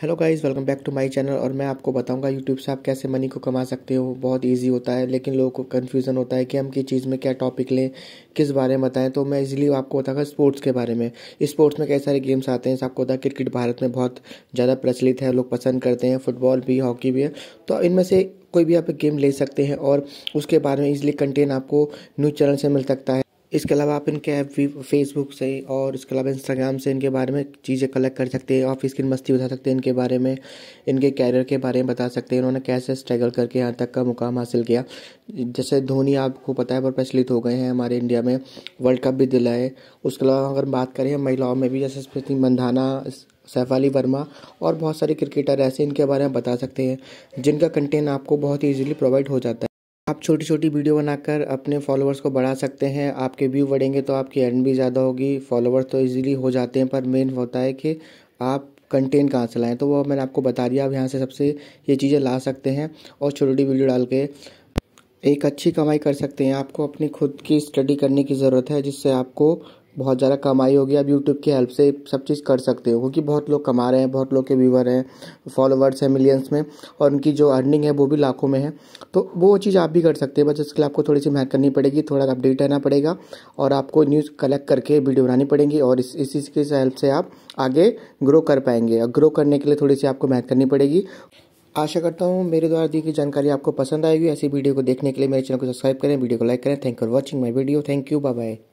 hello guys welcome back to my channel और मैं आपको बताऊंगा यूट्यूब से आप कैसे मनी को कमा सकते हो बहुत इजी होता है लेकिन लोगों को कन्फ्यूज़न होता है कि हम किस चीज़ में क्या टॉपिक लें किस बारे में बताएं तो मैं इजीली आपको बताऊंगा स्पोर्ट्स के बारे में स्पोर्ट्स में कई सारे गेम्स आते हैं आपको पता है क्रिकेट भारत में बहुत ज़्यादा प्रचलित है लोग पसंद करते हैं फुटबॉल भी हॉकी भी है तो इनमें से कोई भी आप गेम ले सकते हैं और उसके बारे में इजिली कंटेंट आपको न्यूज़ चैनल से मिल सकता है इसके अलावा आप इनके ऐप भी फेसबुक से और इसके अलावा इंस्टाग्राम से इनके बारे में चीज़ें कलेक्ट कर सकते हैं ऑफिस की मस्ती बता सकते हैं इनके बारे में इनके कैरियर के बारे में बता सकते हैं इन्होंने कैसे स्ट्रगल करके यहाँ तक का मुकाम हासिल किया जैसे धोनी आपको पता है प्रचलित हो गए हैं हमारे इंडिया में वर्ल्ड कप भी दिलाए उसके अलावा अगर बात करें महिलाओं में भी जैसे स्मृति मंधाना सैफ अली वर्मा और बहुत सारे क्रिकेटर ऐसे इनके बारे में बता सकते हैं जिनका कंटेंट आपको बहुत ईजिली प्रोवाइड हो जाता है आप छोटी छोटी वीडियो बनाकर अपने फॉलोअर्स को बढ़ा सकते हैं आपके व्यू बढ़ेंगे तो आपकी अर्न भी ज़्यादा होगी फॉलोअर्स तो इजीली हो जाते हैं पर मेन होता है कि आप कंटेंट कहाँ से लाएँ तो वो मैंने आपको बता दिया आप यहाँ से सबसे ये चीज़ें ला सकते हैं और छोटी छोटी वीडियो डाल के एक अच्छी कमाई कर सकते हैं आपको अपनी खुद की स्टडी करने की ज़रूरत है जिससे आपको बहुत ज़्यादा कमाई होगी आप यूट्यूब की हेल्प से सब चीज़ कर सकते हो क्योंकि बहुत लोग कमा रहे हैं बहुत लोग के व्यूवर हैं फॉलोवर्स हैं मिलियंस में और उनकी जो अर्निंग है वो भी लाखों में है तो वो चीज़ आप भी कर सकते हैं बस इसके लिए आपको थोड़ी सी मेहनत करनी पड़ेगी थोड़ा अपडेट रहना पड़ेगा और आपको न्यूज़ कलेक्ट करके वीडियो बनानी पड़ेगी और इस इसी की हेल्प से आप आगे ग्रो कर पाएंगे और ग्रो करने के लिए थोड़ी सी आपको मेहनत करनी पड़ेगी आशा करता हूँ मेरे द्वारा दी गई जानकारी आपको पसंद आएगी ऐसी वीडियो को देखने के लिए मेरे चैनल को सब्सक्राइब करें वीडियो को लाइक करें thank for watching my video thank you bye bye